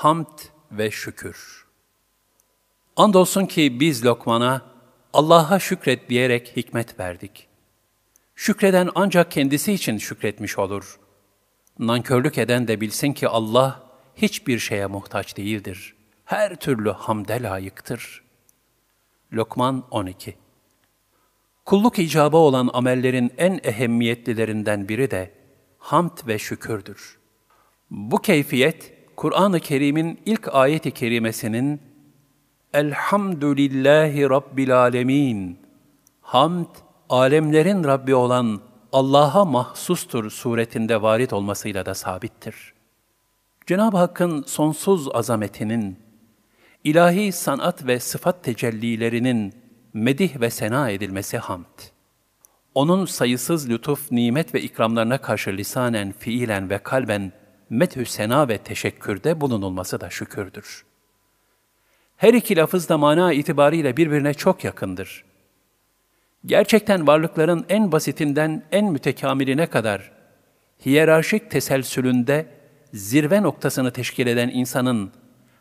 hamd ve şükür. Andolsun ki biz Lokman'a Allah'a şükret diyerek hikmet verdik. Şükreden ancak kendisi için şükretmiş olur. Nankörlük eden de bilsin ki Allah hiçbir şeye muhtaç değildir. Her türlü hamde layıktır. Lokman 12 Kulluk icabı olan amellerin en ehemmiyetlilerinden biri de hamd ve şükürdür. Bu keyfiyet, Kur'an-ı Kerim'in ilk ayeti kerimesinin Elhamdülillahi Rabbil Alemin Hamd, alemlerin Rabbi olan Allah'a mahsustur suretinde varit olmasıyla da sabittir. Cenab-ı Hakk'ın sonsuz azametinin, ilahi sanat ve sıfat tecellilerinin medih ve sena edilmesi hamd. Onun sayısız lütuf, nimet ve ikramlarına karşı lisanen, fiilen ve kalben methü sena ve teşekkürde bulunulması da şükürdür. Her iki lafız da mana itibariyle birbirine çok yakındır. Gerçekten varlıkların en basitinden en mütekamiline kadar hiyerarşik teselsülünde zirve noktasını teşkil eden insanın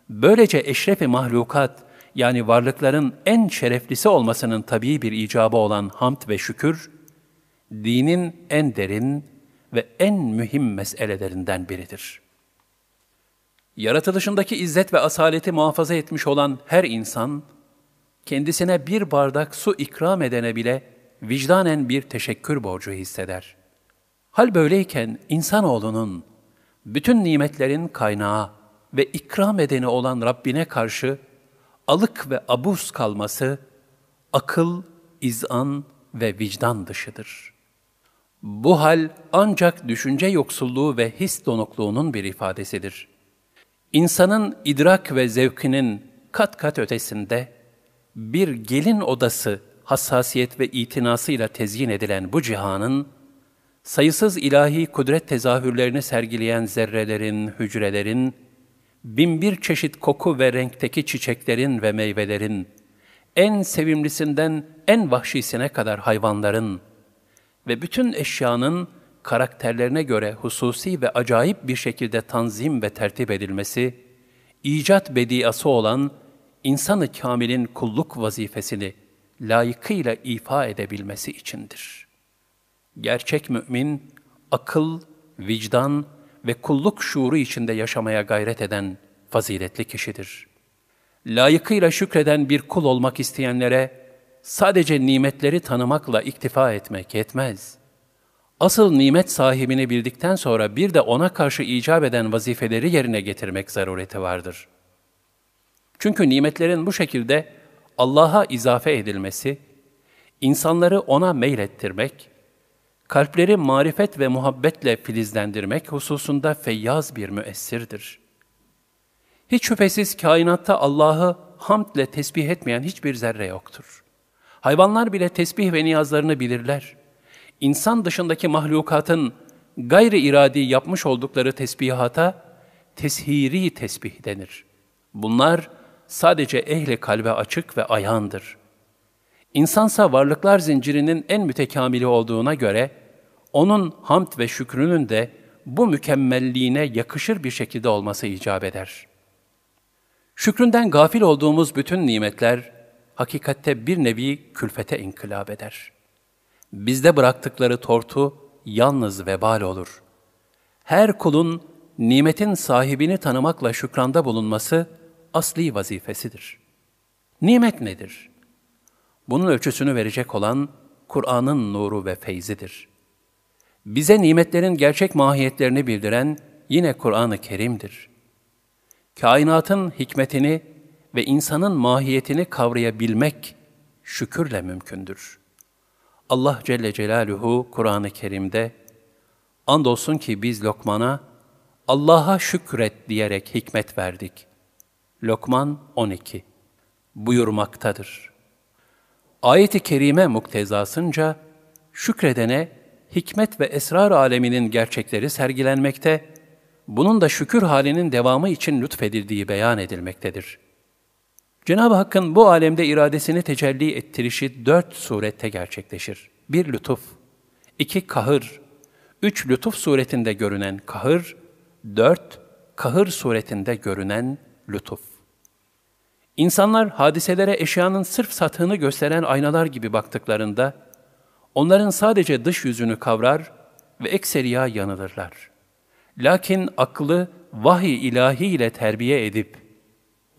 böylece eşrefi mahlukat yani varlıkların en şereflisi olmasının tabii bir icabı olan hamd ve şükür, dinin en derin, ve en mühim meselelerinden biridir. Yaratılışındaki izzet ve asaleti muhafaza etmiş olan her insan, kendisine bir bardak su ikram edene bile vicdanen bir teşekkür borcu hisseder. Hal böyleyken insanoğlunun bütün nimetlerin kaynağı ve ikram edeni olan Rabbine karşı alık ve abuz kalması akıl, izan ve vicdan dışıdır.'' Bu hal ancak düşünce yoksulluğu ve his donukluğunun bir ifadesidir. İnsanın idrak ve zevkinin kat kat ötesinde bir gelin odası hassasiyet ve itinasıyla tezyin edilen bu cihanın sayısız ilahi kudret tezahürlerini sergileyen zerrelerin, hücrelerin, binbir çeşit koku ve renkteki çiçeklerin ve meyvelerin, en sevimlisinden en vahşisine kadar hayvanların, ve bütün eşyanın karakterlerine göre hususi ve acayip bir şekilde tanzim ve tertip edilmesi, icat bediası olan insanı kamilin kulluk vazifesini layıkıyla ifa edebilmesi içindir. Gerçek mümin, akıl, vicdan ve kulluk şuuru içinde yaşamaya gayret eden faziletli kişidir. Layıkıyla şükreden bir kul olmak isteyenlere sadece nimetleri tanımakla iktifa etmek yetmez. Asıl nimet sahibini bildikten sonra bir de ona karşı icap eden vazifeleri yerine getirmek zarureti vardır. Çünkü nimetlerin bu şekilde Allah'a izafe edilmesi, insanları ona meylettirmek, kalpleri marifet ve muhabbetle filizlendirmek hususunda feyyaz bir müessirdir. Hiç şüphesiz kainatta Allah'ı hamdle tesbih etmeyen hiçbir zerre yoktur. Hayvanlar bile tesbih ve niyazlarını bilirler. İnsan dışındaki mahlukatın gayri iradi yapmış oldukları tesbihata teshiri tesbih denir. Bunlar sadece ehli kalbe açık ve ayandır. İnsansa varlıklar zincirinin en mütekamili olduğuna göre, onun hamd ve şükrünün de bu mükemmelliğine yakışır bir şekilde olması icap eder. Şükründen gafil olduğumuz bütün nimetler, hakikatte bir nevi külfete inkılap eder. Bizde bıraktıkları tortu yalnız vebal olur. Her kulun nimetin sahibini tanımakla şükranda bulunması asli vazifesidir. Nimet nedir? Bunun ölçüsünü verecek olan Kur'an'ın nuru ve feyzidir. Bize nimetlerin gerçek mahiyetlerini bildiren yine Kur'an-ı Kerim'dir. Kainatın hikmetini ve insanın mahiyetini kavrayabilmek şükürle mümkündür. Allah Celle Celaluhu Kur'an-ı Kerim'de andolsun ki biz Lokman'a Allah'a şükret diyerek hikmet verdik. Lokman 12 buyurmaktadır. Ayet-i kerime muktezasınca şükredene hikmet ve esrar aleminin gerçekleri sergilenmekte, bunun da şükür halinin devamı için lütfedildiği beyan edilmektedir.'' Cenab-ı Hakk'ın bu alemde iradesini tecelli ettirişi dört surette gerçekleşir. Bir lütuf, iki kahır, üç lütuf suretinde görünen kahır, dört kahır suretinde görünen lütuf. İnsanlar hadiselere eşyanın sırf satığını gösteren aynalar gibi baktıklarında, onların sadece dış yüzünü kavrar ve ekseriya yanılırlar. Lakin aklı vahiy ilahi ile terbiye edip,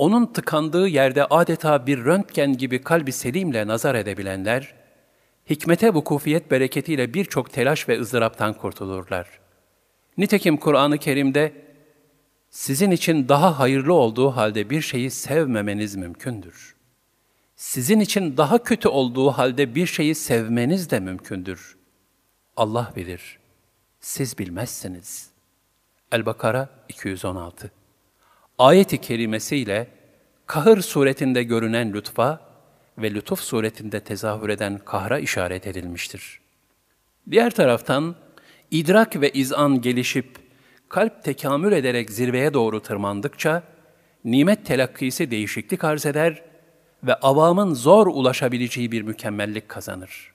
onun tıkandığı yerde adeta bir röntgen gibi kalbi selimle nazar edebilenler, hikmete vukufiyet bereketiyle birçok telaş ve ızdıraptan kurtulurlar. Nitekim Kur'an-ı Kerim'de, sizin için daha hayırlı olduğu halde bir şeyi sevmemeniz mümkündür. Sizin için daha kötü olduğu halde bir şeyi sevmeniz de mümkündür. Allah bilir, siz bilmezsiniz. El-Bakara 216 ayeti kerimesiyle kahır suretinde görünen lütfa ve lütuf suretinde tezahür eden kahra işaret edilmiştir. Diğer taraftan idrak ve izan gelişip kalp tekamül ederek zirveye doğru tırmandıkça nimet telakkisi değişiklik arz eder ve avamın zor ulaşabileceği bir mükemmellik kazanır.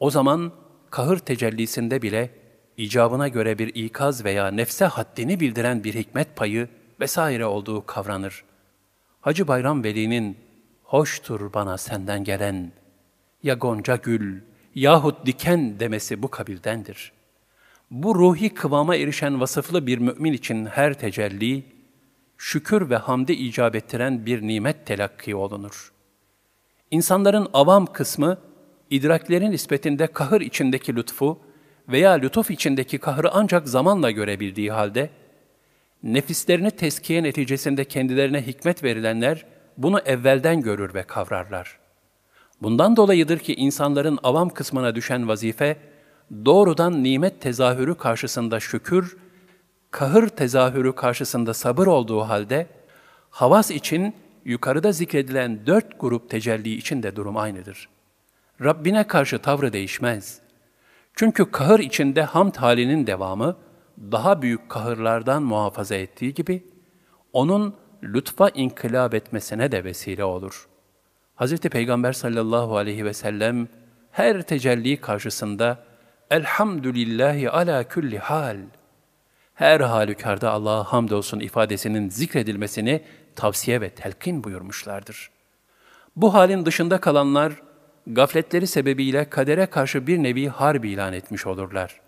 O zaman kahır tecellisinde bile icabına göre bir ikaz veya nefse haddini bildiren bir hikmet payı vesaire olduğu kavranır. Hacı Bayram Veli'nin hoştur bana senden gelen ya gonca gül yahut diken demesi bu kabildendir. Bu ruhi kıvama erişen vasıflı bir mümin için her tecelli, şükür ve hamdi icap ettiren bir nimet telakki olunur. İnsanların avam kısmı, idraklerin nispetinde kahır içindeki lütfu veya lütuf içindeki kahrı ancak zamanla görebildiği halde, Nefislerini teskiye neticesinde kendilerine hikmet verilenler bunu evvelden görür ve kavrarlar. Bundan dolayıdır ki insanların avam kısmına düşen vazife doğrudan nimet tezahürü karşısında şükür, kahır tezahürü karşısında sabır olduğu halde havas için yukarıda zikredilen dört grup tecelli için de durum aynıdır. Rabbine karşı tavrı değişmez. Çünkü kahır içinde hamd halinin devamı, daha büyük kahırlardan muhafaza ettiği gibi, onun lütfa inkılap etmesine de vesile olur. Hz. Peygamber sallallahu aleyhi ve sellem her tecelli karşısında Elhamdülillahi ala kulli hal. Her halükarda Allah'a hamdolsun ifadesinin zikredilmesini tavsiye ve telkin buyurmuşlardır. Bu halin dışında kalanlar, gafletleri sebebiyle kadere karşı bir nevi harbi ilan etmiş olurlar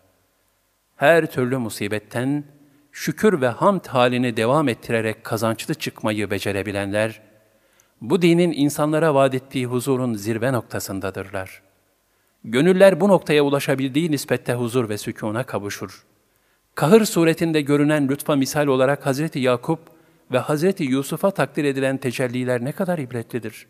her türlü musibetten şükür ve hamd halini devam ettirerek kazançlı çıkmayı becerebilenler, bu dinin insanlara vaat ettiği huzurun zirve noktasındadırlar. Gönüller bu noktaya ulaşabildiği nispette huzur ve sükûna kavuşur. Kahır suretinde görünen lütfa misal olarak Hazreti Yakup ve Hazreti Yusuf'a takdir edilen tecelliler ne kadar ibretlidir.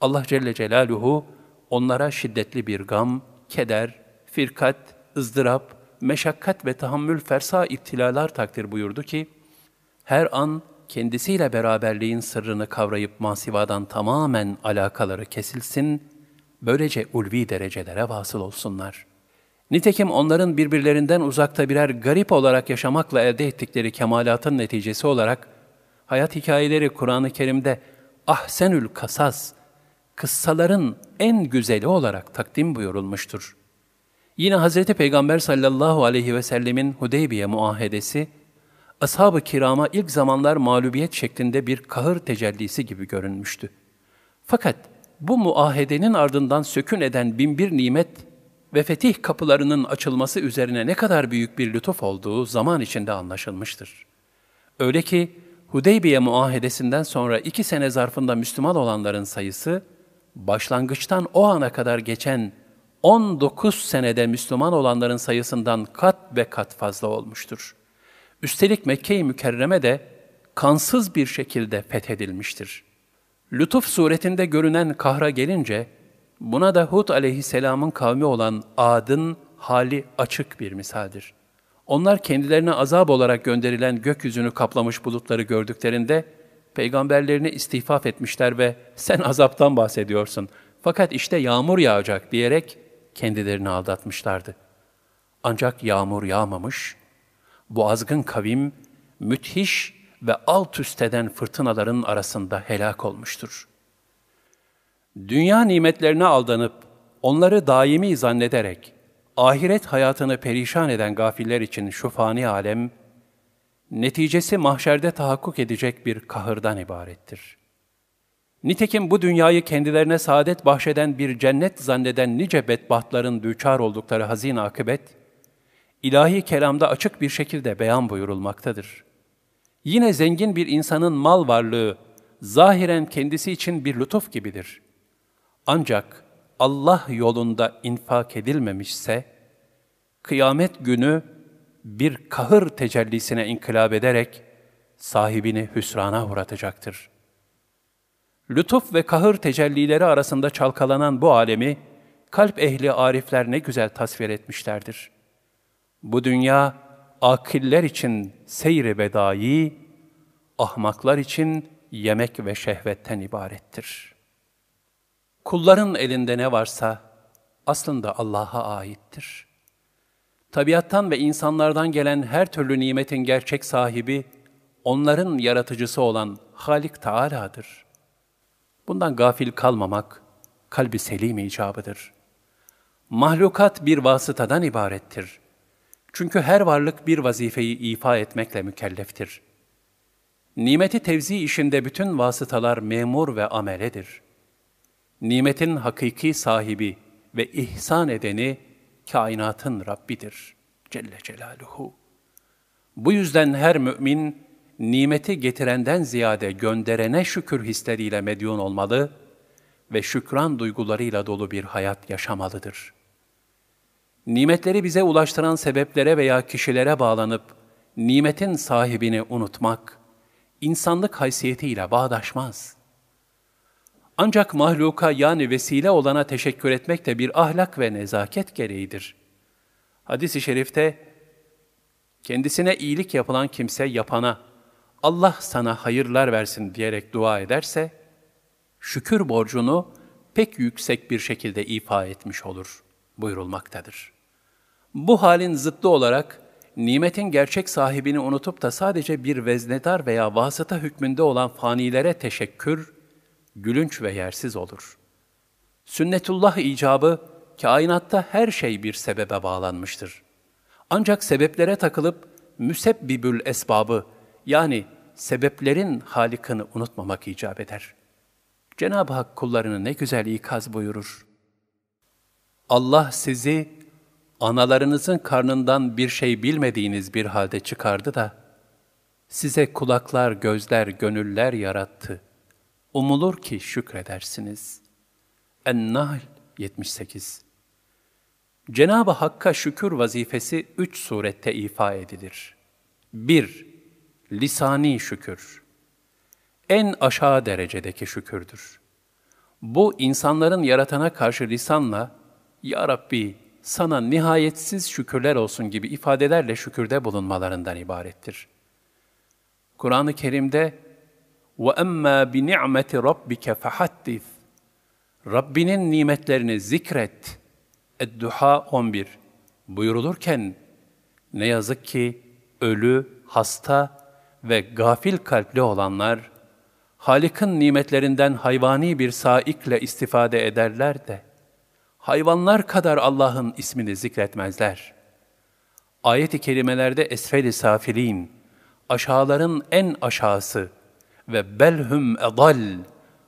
Allah Celle Celaluhu onlara şiddetli bir gam, keder, firkat, ızdırap, meşakkat ve tahammül fersa iptilalar takdir buyurdu ki, her an kendisiyle beraberliğin sırrını kavrayıp masivadan tamamen alakaları kesilsin, böylece ulvi derecelere vasıl olsunlar. Nitekim onların birbirlerinden uzakta birer garip olarak yaşamakla elde ettikleri kemalatın neticesi olarak, hayat hikayeleri Kur'an-ı Kerim'de ahsenül kasas, kıssaların en güzeli olarak takdim buyurulmuştur.'' Yine Hz. Peygamber sallallahu aleyhi ve sellemin Hudeybiye muahedesi, ashab-ı kirama ilk zamanlar mağlubiyet şeklinde bir kahır tecellisi gibi görünmüştü. Fakat bu muahedenin ardından sökün eden binbir nimet ve fetih kapılarının açılması üzerine ne kadar büyük bir lütuf olduğu zaman içinde anlaşılmıştır. Öyle ki Hudeybiye muahedesinden sonra iki sene zarfında Müslüman olanların sayısı, başlangıçtan o ana kadar geçen 19 senede Müslüman olanların sayısından kat ve kat fazla olmuştur. Üstelik Mekke-i Mükerreme de kansız bir şekilde fethedilmiştir. Lütuf suretinde görünen kahra gelince, buna da Hud aleyhisselamın kavmi olan Ad'ın hali açık bir misaldir. Onlar kendilerine azap olarak gönderilen gökyüzünü kaplamış bulutları gördüklerinde, peygamberlerini istifaf etmişler ve sen azaptan bahsediyorsun, fakat işte yağmur yağacak diyerek kendilerini aldatmışlardı. Ancak yağmur yağmamış, bu azgın kavim müthiş ve alt üst eden fırtınaların arasında helak olmuştur. Dünya nimetlerine aldanıp, onları daimi zannederek, ahiret hayatını perişan eden gafiller için şu fani alem, neticesi mahşerde tahakkuk edecek bir kahırdan ibarettir.'' Nitekim bu dünyayı kendilerine saadet bahşeden bir cennet zanneden nice bedbahtların düçar oldukları hazin akıbet, ilahi kelamda açık bir şekilde beyan buyurulmaktadır. Yine zengin bir insanın mal varlığı, zahiren kendisi için bir lütuf gibidir. Ancak Allah yolunda infak edilmemişse, kıyamet günü bir kahır tecellisine inkılap ederek sahibini hüsrana uğratacaktır.'' Lütuf ve kahır tecellileri arasında çalkalanan bu alemi, kalp ehli arifler ne güzel tasvir etmişlerdir. Bu dünya, akiller için seyri bedai, ahmaklar için yemek ve şehvetten ibarettir. Kulların elinde ne varsa aslında Allah'a aittir. Tabiattan ve insanlardan gelen her türlü nimetin gerçek sahibi, onların yaratıcısı olan Halik Teala'dır. Bundan gafil kalmamak kalbi selim icabıdır. Mahlukat bir vasıtadan ibarettir. Çünkü her varlık bir vazifeyi ifa etmekle mükelleftir. Nimeti tevzi işinde bütün vasıtalar memur ve ameledir. Nimetin hakiki sahibi ve ihsan edeni kainatın Rabbidir Celle Celaluhu. Bu yüzden her mümin nimeti getirenden ziyade gönderene şükür hisleriyle medyun olmalı ve şükran duygularıyla dolu bir hayat yaşamalıdır. Nimetleri bize ulaştıran sebeplere veya kişilere bağlanıp nimetin sahibini unutmak, insanlık haysiyetiyle bağdaşmaz. Ancak mahluka yani vesile olana teşekkür etmek de bir ahlak ve nezaket gereğidir. Hadis-i şerifte, kendisine iyilik yapılan kimse yapana, Allah sana hayırlar versin diyerek dua ederse, şükür borcunu pek yüksek bir şekilde ifa etmiş olur buyurulmaktadır. Bu halin zıttı olarak nimetin gerçek sahibini unutup da sadece bir veznedar veya vasıta hükmünde olan fanilere teşekkür, gülünç ve yersiz olur. Sünnetullah icabı, kainatta her şey bir sebebe bağlanmıştır. Ancak sebeplere takılıp müsebbibül esbabı, yani sebeplerin Halik'ını unutmamak icap eder. Cenab-ı Hak kullarını ne güzel ikaz buyurur. Allah sizi analarınızın karnından bir şey bilmediğiniz bir halde çıkardı da, size kulaklar, gözler, gönüller yarattı. Umulur ki şükredersiniz. En-Nahl 78 Cenab-ı Hakk'a şükür vazifesi üç surette ifa edilir. 1- lisani şükür. En aşağı derecedeki şükürdür. Bu insanların yaratana karşı lisanla Ya Rabbi sana nihayetsiz şükürler olsun gibi ifadelerle şükürde bulunmalarından ibarettir. Kur'an-ı Kerim'de وَأَمَّا بِنِعْمَةِ رَبِّكَ فَحَدِّث Rabbinin nimetlerini zikret. Edduha 11 buyurulurken ne yazık ki ölü, hasta ve gafil kalpli olanlar, Halik'in nimetlerinden hayvani bir saikle istifade ederler de, hayvanlar kadar Allah'ın ismini zikretmezler. Ayet-i kerimelerde esfel-i safilin, aşağıların en aşağısı ve belhum edal,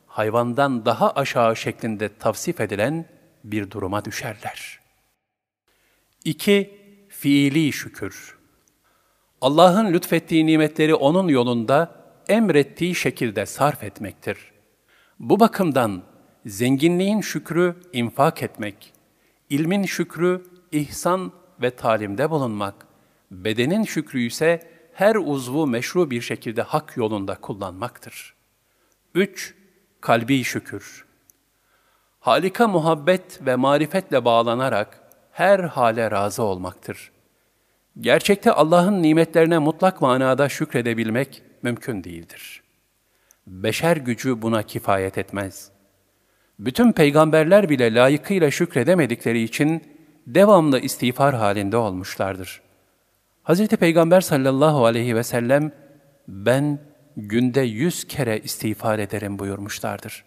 hayvandan daha aşağı şeklinde tavsif edilen bir duruma düşerler. 2. Fiili şükür Allah'ın lütfettiği nimetleri onun yolunda emrettiği şekilde sarf etmektir. Bu bakımdan zenginliğin şükrü infak etmek, ilmin şükrü ihsan ve talimde bulunmak, bedenin şükrü ise her uzvu meşru bir şekilde hak yolunda kullanmaktır. 3. Kalbi şükür Halika muhabbet ve marifetle bağlanarak her hale razı olmaktır.'' Gerçekte Allah'ın nimetlerine mutlak manada şükredebilmek mümkün değildir. Beşer gücü buna kifayet etmez. Bütün peygamberler bile layıkıyla şükredemedikleri için devamlı istiğfar halinde olmuşlardır. Hz. Peygamber sallallahu aleyhi ve sellem, ben günde yüz kere istiğfar ederim buyurmuşlardır.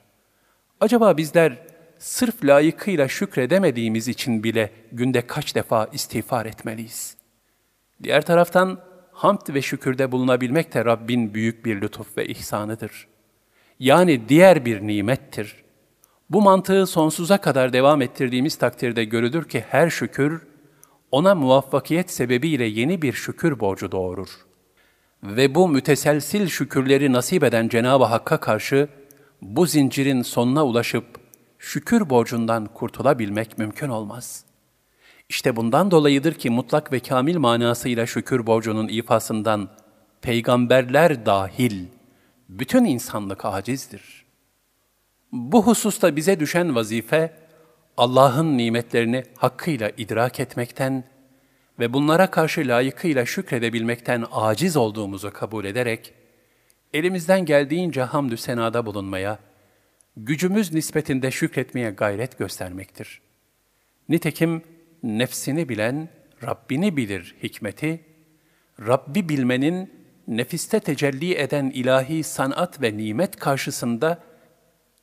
Acaba bizler sırf layıkıyla şükredemediğimiz için bile günde kaç defa istiğfar etmeliyiz?'' Diğer taraftan hamd ve şükürde bulunabilmek de Rabbin büyük bir lütuf ve ihsanıdır. Yani diğer bir nimettir. Bu mantığı sonsuza kadar devam ettirdiğimiz takdirde görülür ki her şükür, ona muvaffakiyet sebebiyle yeni bir şükür borcu doğurur. Ve bu müteselsil şükürleri nasip eden Cenab-ı Hakk'a karşı bu zincirin sonuna ulaşıp şükür borcundan kurtulabilmek mümkün olmaz.'' İşte bundan dolayıdır ki mutlak ve kamil manasıyla şükür borcunun ifasından peygamberler dahil bütün insanlık acizdir. Bu hususta bize düşen vazife Allah'ın nimetlerini hakkıyla idrak etmekten ve bunlara karşı layıkıyla şükredebilmekten aciz olduğumuzu kabul ederek elimizden geldiğince hamdü senada bulunmaya, gücümüz nispetinde şükretmeye gayret göstermektir. Nitekim nefsini bilen Rabbini bilir hikmeti, Rabbi bilmenin nefiste tecelli eden ilahi sanat ve nimet karşısında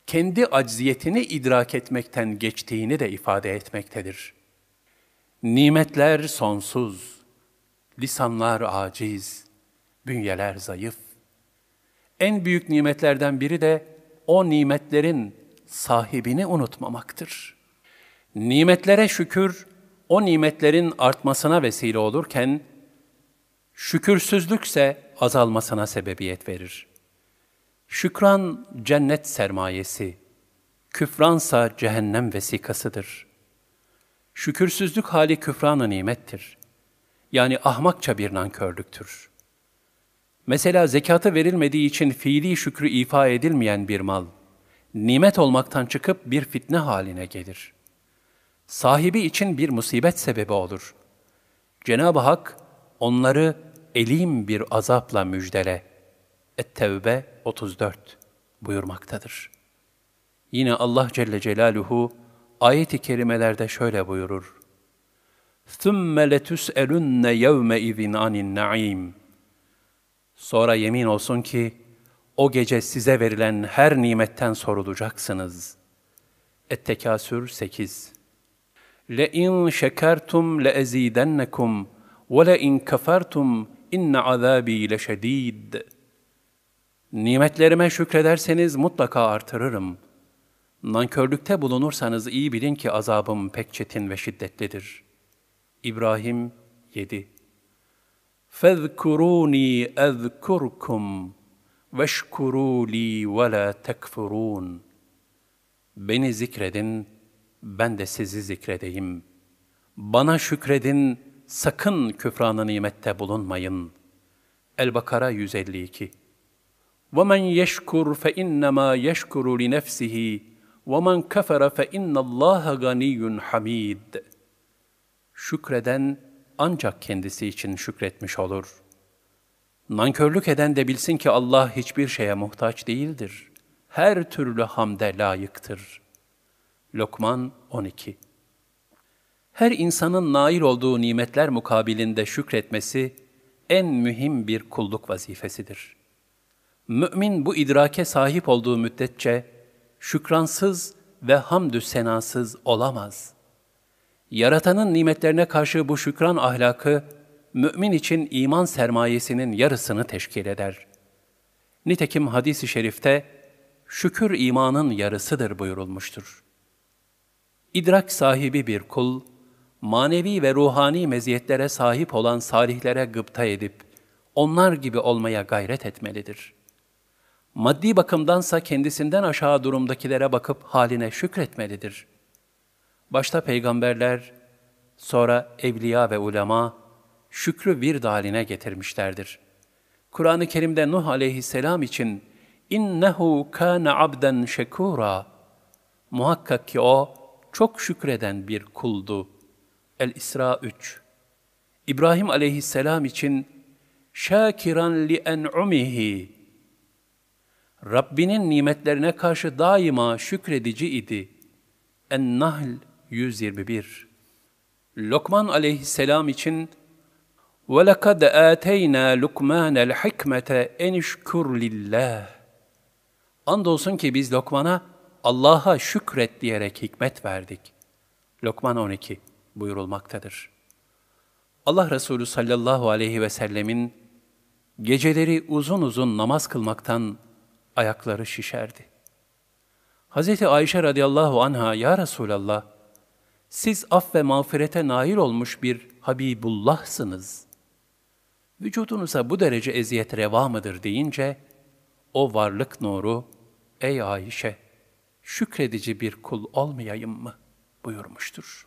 kendi acziyetini idrak etmekten geçtiğini de ifade etmektedir. Nimetler sonsuz, lisanlar aciz, bünyeler zayıf. En büyük nimetlerden biri de o nimetlerin sahibini unutmamaktır. Nimetlere şükür o nimetlerin artmasına vesile olurken, şükürsüzlükse azalmasına sebebiyet verir. Şükran cennet sermayesi, küfransa cehennem vesikasıdır. Şükürsüzlük hali küfrana nimettir. Yani ahmakça bir nankörlüktür. Mesela zekatı verilmediği için fiili şükrü ifa edilmeyen bir mal, nimet olmaktan çıkıp bir fitne haline gelir.'' sahibi için bir musibet sebebi olur. Cenab-ı Hak onları elim bir azapla müjdele. ettevbe 34 buyurmaktadır. Yine Allah Celle Celaluhu ayet-i kerimelerde şöyle buyurur. ثُمَّ لَتُسْأَلُنَّ يَوْمَئِذٍ عَنِ النَّعِيمِ Sonra yemin olsun ki, o gece size verilen her nimetten sorulacaksınız. Ettekasür 8 le in şekertum le ezidennekum ve le in kafartum inne azabi le şedid. Nimetlerime şükrederseniz mutlaka artırırım. Nankörlükte bulunursanız iyi bilin ki azabım pek çetin ve şiddetlidir. İbrahim 7 فَذْكُرُونِي أَذْكُرْكُمْ وَاشْكُرُوا لِي وَلَا تَكْفُرُونَ Beni zikredin, ben de sizi zikredeyim. Bana şükredin, sakın küfrana nimette bulunmayın. El-Bakara 152 وَمَنْ يَشْكُرْ فَاِنَّمَا يَشْكُرُ لِنَفْسِهِ وَمَنْ كَفَرَ فَاِنَّ اللّٰهَ غَنِيٌّ حَمِيدٌ Şükreden ancak kendisi için şükretmiş olur. Nankörlük eden de bilsin ki Allah hiçbir şeye muhtaç değildir. Her türlü hamde layıktır.'' Lokman 12 Her insanın nail olduğu nimetler mukabilinde şükretmesi en mühim bir kulluk vazifesidir. Mümin bu idrake sahip olduğu müddetçe şükransız ve hamdü senasız olamaz. Yaratanın nimetlerine karşı bu şükran ahlakı, mümin için iman sermayesinin yarısını teşkil eder. Nitekim hadis-i şerifte, şükür imanın yarısıdır buyurulmuştur.'' idrak sahibi bir kul, manevi ve ruhani meziyetlere sahip olan salihlere gıpta edip, onlar gibi olmaya gayret etmelidir. Maddi bakımdansa kendisinden aşağı durumdakilere bakıp haline şükretmelidir. Başta peygamberler, sonra evliya ve ulema, şükrü bir daline getirmişlerdir. Kur'an-ı Kerim'de Nuh aleyhisselam için innehu kana abden şekura muhakkak ki o çok şükreden bir kuldu. El-İsra 3 İbrahim aleyhisselam için şakiran li en'umihi Rabbinin nimetlerine karşı daima şükredici idi. En-Nahl 121 Lokman aleyhisselam için وَلَكَدْ آتَيْنَا لُكْمَانَ الْحِكْمَةَ اَنِشْكُرْ لِلّٰهِ Andolsun ki biz Lokman'a Allah'a şükret diyerek hikmet verdik. Lokman 12 buyurulmaktadır. Allah Resulü sallallahu aleyhi ve sellemin geceleri uzun uzun namaz kılmaktan ayakları şişerdi. Hz. Ayşe radıyallahu anha, Ya Resulallah, siz af ve mağfirete nail olmuş bir Habibullah'sınız. Vücudunuza bu derece eziyet reva mıdır deyince, o varlık nuru, ey Ayşe, şükredici bir kul olmayayım mı buyurmuştur.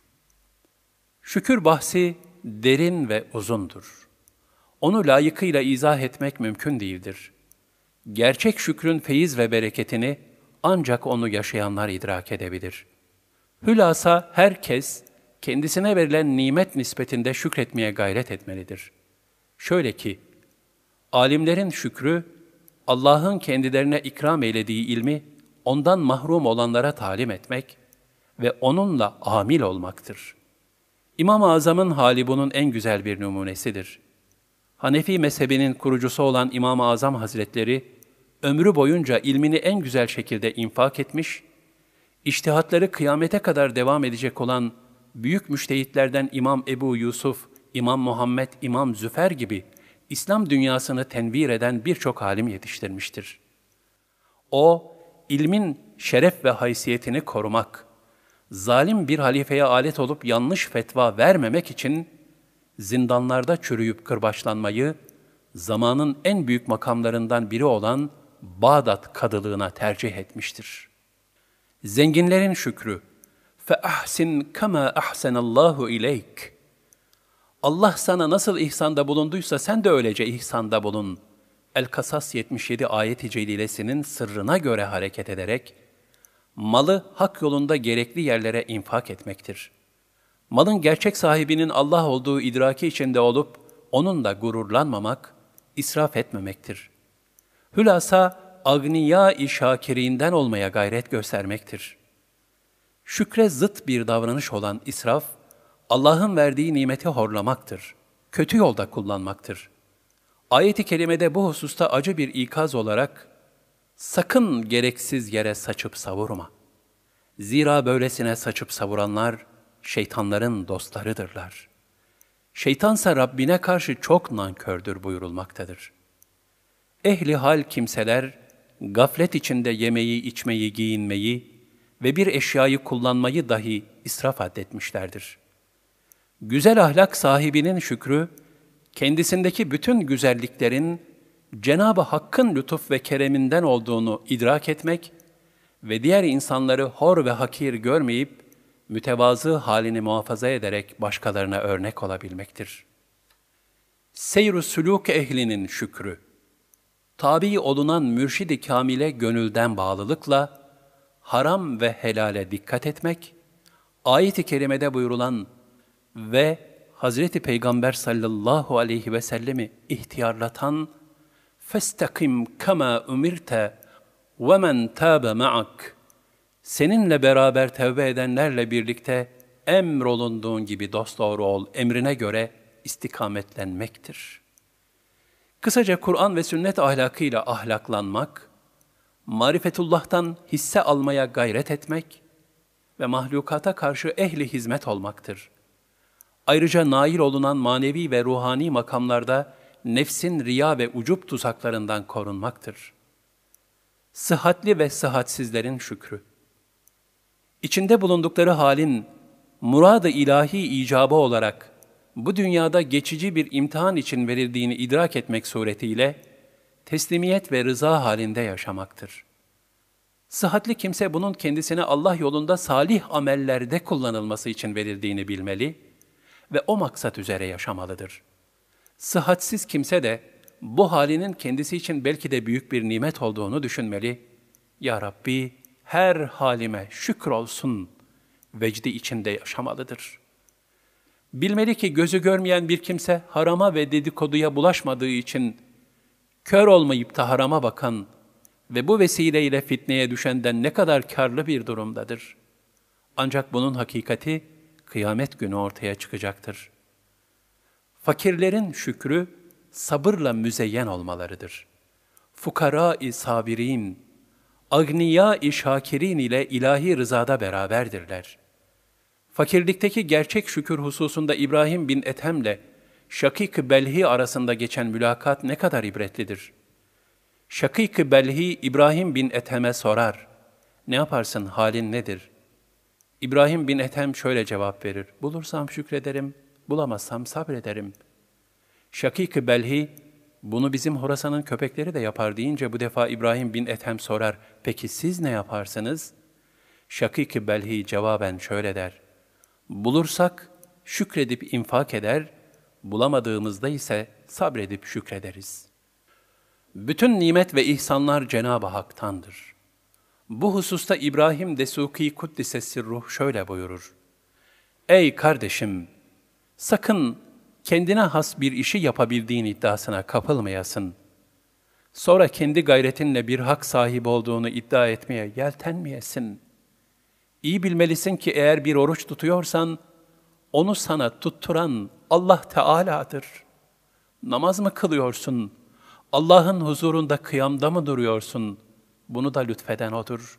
Şükür bahsi derin ve uzundur. Onu layıkıyla izah etmek mümkün değildir. Gerçek şükrün feyiz ve bereketini ancak onu yaşayanlar idrak edebilir. Hülasa herkes kendisine verilen nimet nispetinde şükretmeye gayret etmelidir. Şöyle ki, alimlerin şükrü, Allah'ın kendilerine ikram eylediği ilmi ondan mahrum olanlara talim etmek ve onunla amil olmaktır. İmam-ı Azam'ın hali bunun en güzel bir numunesidir. Hanefi mezhebinin kurucusu olan İmam-ı Azam Hazretleri, ömrü boyunca ilmini en güzel şekilde infak etmiş, iştihatları kıyamete kadar devam edecek olan büyük müştehitlerden İmam Ebu Yusuf, İmam Muhammed, İmam Züfer gibi İslam dünyasını tenvir eden birçok halim yetiştirmiştir. O, ilmin şeref ve haysiyetini korumak, zalim bir halifeye alet olup yanlış fetva vermemek için zindanlarda çürüyüp kırbaçlanmayı zamanın en büyük makamlarından biri olan Bağdat kadılığına tercih etmiştir. Zenginlerin şükrü fe ahsin kema ahsenallahu ileyk. Allah sana nasıl ihsanda bulunduysa sen de öylece ihsanda bulun.'' El-Kasas 77 ayet-i celilesinin sırrına göre hareket ederek, malı hak yolunda gerekli yerlere infak etmektir. Malın gerçek sahibinin Allah olduğu idraki içinde olup, onunla gururlanmamak, israf etmemektir. Hülasa, agniya-i şakirinden olmaya gayret göstermektir. Şükre zıt bir davranış olan israf, Allah'ın verdiği nimeti horlamaktır, kötü yolda kullanmaktır.'' Ayet-i kerimede bu hususta acı bir ikaz olarak sakın gereksiz yere saçıp savurma. Zira böylesine saçıp savuranlar şeytanların dostlarıdırlar. Şeytansa Rabbine karşı çok nankördür buyurulmaktadır. Ehli hal kimseler gaflet içinde yemeyi, içmeyi, giyinmeyi ve bir eşyayı kullanmayı dahi israf addetmişlerdir. Güzel ahlak sahibinin şükrü, kendisindeki bütün güzelliklerin Cenab-ı Hakk'ın lütuf ve kereminden olduğunu idrak etmek ve diğer insanları hor ve hakir görmeyip mütevazı halini muhafaza ederek başkalarına örnek olabilmektir. Seyr-ü ehlinin şükrü, tabi olunan mürşidi kamile gönülden bağlılıkla, haram ve helale dikkat etmek, ayet-i kerimede buyurulan ve Hazreti Peygamber sallallahu aleyhi ve sellemi ihtiyarlatan festakim kama umirte ve men tabe ma'ak seninle beraber tevbe edenlerle birlikte emrolunduğun gibi dost dosdoğru ol emrine göre istikametlenmektir. Kısaca Kur'an ve sünnet ahlakıyla ahlaklanmak, marifetullah'tan hisse almaya gayret etmek ve mahlukata karşı ehli hizmet olmaktır.'' Ayrıca nail olunan manevi ve ruhani makamlarda nefsin riya ve ucup tuzaklarından korunmaktır. Sıhhatli ve sıhhatsizlerin şükrü. İçinde bulundukları halin murad-ı ilahi icabı olarak bu dünyada geçici bir imtihan için verildiğini idrak etmek suretiyle teslimiyet ve rıza halinde yaşamaktır. Sıhhatli kimse bunun kendisine Allah yolunda salih amellerde kullanılması için verildiğini bilmeli.'' ve o maksat üzere yaşamalıdır. Sıhhatsiz kimse de bu halinin kendisi için belki de büyük bir nimet olduğunu düşünmeli. Ya Rabbi her halime şükür olsun vecdi içinde yaşamalıdır. Bilmeli ki gözü görmeyen bir kimse harama ve dedikoduya bulaşmadığı için kör olmayıp da harama bakan ve bu vesileyle fitneye düşenden ne kadar karlı bir durumdadır. Ancak bunun hakikati kıyamet günü ortaya çıkacaktır. Fakirlerin şükrü sabırla müzeyyen olmalarıdır. Fukara-i sabirin, agniya-i şakirin ile ilahi rızada beraberdirler. Fakirlikteki gerçek şükür hususunda İbrahim bin Ethem'le Şakik Belhi arasında geçen mülakat ne kadar ibretlidir. Şakik Belhi İbrahim bin Ethem'e sorar. Ne yaparsın, halin nedir? İbrahim bin Ethem şöyle cevap verir. Bulursam şükrederim, bulamazsam sabrederim. Şakik-i Belhi, bunu bizim Horasan'ın köpekleri de yapar deyince bu defa İbrahim bin Ethem sorar, peki siz ne yaparsınız? Şakik-i Belhi cevaben şöyle der. Bulursak şükredip infak eder, bulamadığımızda ise sabredip şükrederiz. Bütün nimet ve ihsanlar Cenab-ı Hak'tandır.'' Bu hususta İbrahim Desuki Kuddisesi Ruh şöyle buyurur. Ey kardeşim! Sakın kendine has bir işi yapabildiğin iddiasına kapılmayasın. Sonra kendi gayretinle bir hak sahibi olduğunu iddia etmeye yeltenmeyesin. İyi bilmelisin ki eğer bir oruç tutuyorsan, onu sana tutturan Allah Teala'dır. Namaz mı kılıyorsun? Allah'ın huzurunda kıyamda mı duruyorsun?'' Bunu da lütfeden O'dur.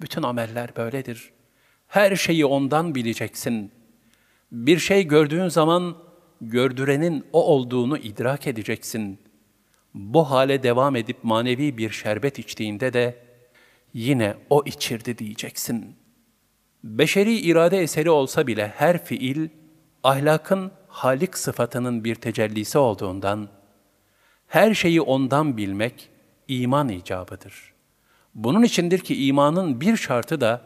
Bütün ameller böyledir. Her şeyi O'ndan bileceksin. Bir şey gördüğün zaman gördürenin O olduğunu idrak edeceksin. Bu hale devam edip manevi bir şerbet içtiğinde de yine O içirdi diyeceksin. Beşeri irade eseri olsa bile her fiil, ahlakın Halik sıfatının bir tecellisi olduğundan, her şeyi ondan bilmek iman icabıdır.'' Bunun içindir ki imanın bir şartı da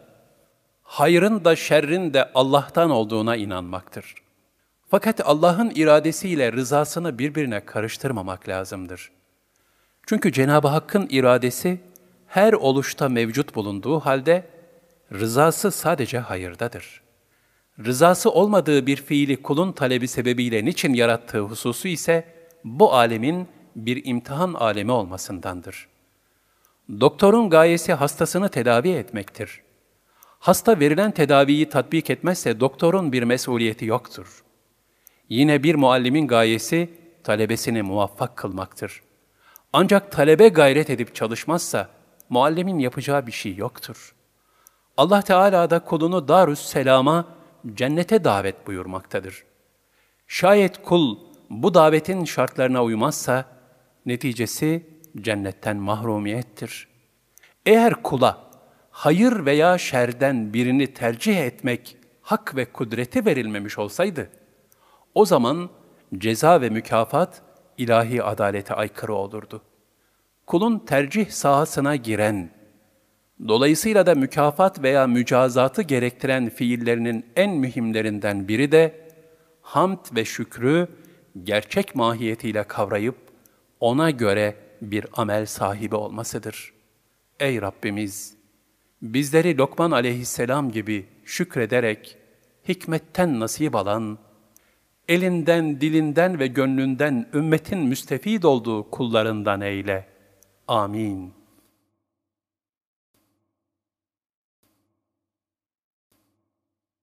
hayrın da şerrin de Allah'tan olduğuna inanmaktır. Fakat Allah'ın iradesiyle rızasını birbirine karıştırmamak lazımdır. Çünkü Cenab-ı Hakk'ın iradesi her oluşta mevcut bulunduğu halde rızası sadece hayırdadır. Rızası olmadığı bir fiili kulun talebi sebebiyle niçin yarattığı hususu ise bu alemin bir imtihan alemi olmasındandır.'' Doktorun gayesi hastasını tedavi etmektir. Hasta verilen tedaviyi tatbik etmezse doktorun bir mesuliyeti yoktur. Yine bir muallimin gayesi talebesini muvaffak kılmaktır. Ancak talebe gayret edip çalışmazsa muallimin yapacağı bir şey yoktur. Allah Teala da kulunu darus selama, cennete davet buyurmaktadır. Şayet kul bu davetin şartlarına uymazsa, neticesi cennetten mahrumiyettir. Eğer kula hayır veya şerden birini tercih etmek hak ve kudreti verilmemiş olsaydı, o zaman ceza ve mükafat ilahi adalete aykırı olurdu. Kulun tercih sahasına giren, dolayısıyla da mükafat veya mücazatı gerektiren fiillerinin en mühimlerinden biri de, hamd ve şükrü gerçek mahiyetiyle kavrayıp, ona göre bir amel sahibi olmasıdır. Ey Rabbimiz! Bizleri Lokman aleyhisselam gibi şükrederek hikmetten nasip alan, elinden, dilinden ve gönlünden ümmetin müstefid olduğu kullarından eyle. Amin.''